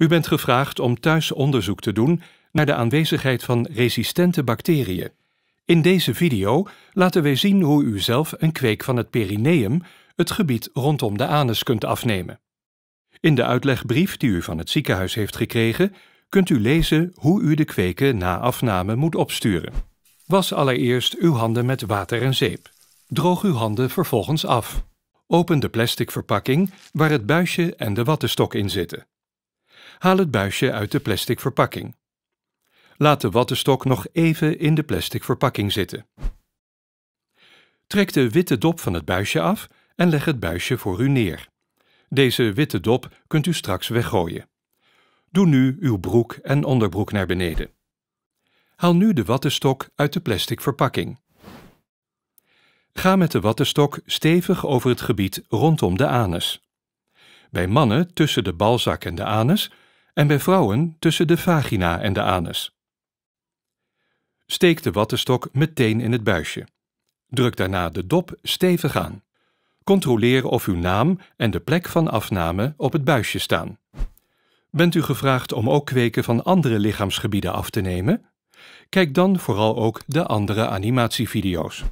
U bent gevraagd om thuis onderzoek te doen naar de aanwezigheid van resistente bacteriën. In deze video laten wij zien hoe u zelf een kweek van het perineum, het gebied rondom de anus, kunt afnemen. In de uitlegbrief die u van het ziekenhuis heeft gekregen, kunt u lezen hoe u de kweken na afname moet opsturen. Was allereerst uw handen met water en zeep. Droog uw handen vervolgens af. Open de plastic verpakking waar het buisje en de wattenstok in zitten. Haal het buisje uit de plastic verpakking. Laat de wattenstok nog even in de plastic verpakking zitten. Trek de witte dop van het buisje af en leg het buisje voor u neer. Deze witte dop kunt u straks weggooien. Doe nu uw broek en onderbroek naar beneden. Haal nu de wattenstok uit de plastic verpakking. Ga met de wattenstok stevig over het gebied rondom de anus. Bij mannen tussen de balzak en de anus en bij vrouwen tussen de vagina en de anus. Steek de wattenstok meteen in het buisje. Druk daarna de dop stevig aan. Controleer of uw naam en de plek van afname op het buisje staan. Bent u gevraagd om ook kweken van andere lichaamsgebieden af te nemen? Kijk dan vooral ook de andere animatievideo's.